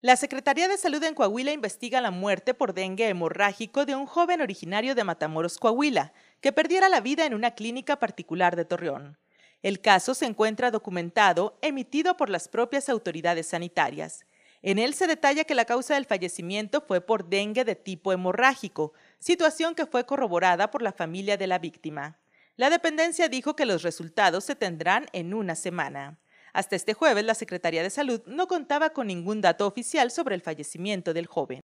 La Secretaría de Salud en Coahuila investiga la muerte por dengue hemorrágico de un joven originario de Matamoros, Coahuila, que perdiera la vida en una clínica particular de Torreón. El caso se encuentra documentado, emitido por las propias autoridades sanitarias. En él se detalla que la causa del fallecimiento fue por dengue de tipo hemorrágico, situación que fue corroborada por la familia de la víctima. La dependencia dijo que los resultados se tendrán en una semana. Hasta este jueves, la Secretaría de Salud no contaba con ningún dato oficial sobre el fallecimiento del joven.